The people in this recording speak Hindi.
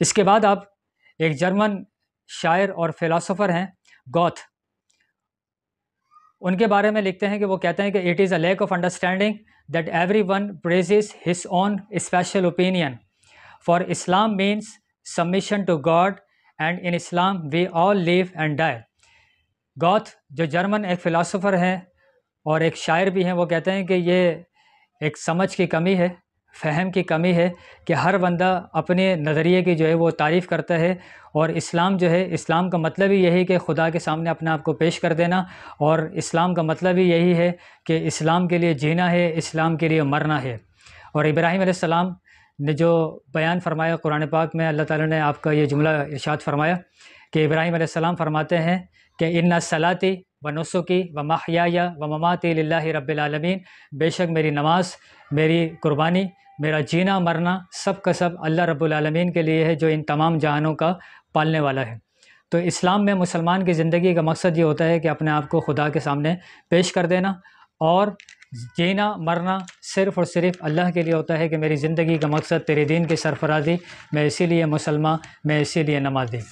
इसके बाद आप एक जर्मन शायर और फिलासफ़र हैं गौथ उनके बारे में लिखते हैं कि वो कहते हैं कि it is a lack of understanding that everyone praises his own special opinion for Islam means submission to God and in Islam we all live and die Goethe जो जर्मन एक फ़िलासफ़र हैं और एक शायर भी हैं वो कहते हैं कि ये एक समझ की कमी है फहम की कमी है कि हर बंदा अपने नज़रिए की जो है वो तारीफ़ करता है और इस्लाम जो है इस्लाम का मतलब ही यही कि खुदा के सामने अपने आप को पेश कर देना और इस्लाम का मतलब ही यही है कि इस्लाम के लिए जीना है इस्लाम के लिए मरना है और इब्राहिम आसमाम ने जो बयान फरमाया कुरान पाक में अल्लाह ताला ने आपका ये जुमला इरशाद फरमाया कि इब्राहिम आसमाम फरमाते हैं कि इन्ना सलाती व नसुकी व माहिया व ममाती रबालमीन बेशक मेरी नमाज मेरी कुर्बानी मेरा जीना मरना सब का सब अल्लाह रब्बुल रबालमीन के लिए है जो इन तमाम जहानों का पालने वाला है तो इस्लाम में मुसलमान की ज़िंदगी का मकसद ये होता है कि अपने आप को खुदा के सामने पेश कर देना और जीना मरना सिर्फ़ और सिर्फ अल्लाह के लिए होता है कि मेरी ज़िंदगी का मकसद तेरे दीन की सरफराजी मैं इसीलिए मुसलमान मैं इसीलिए नमाजी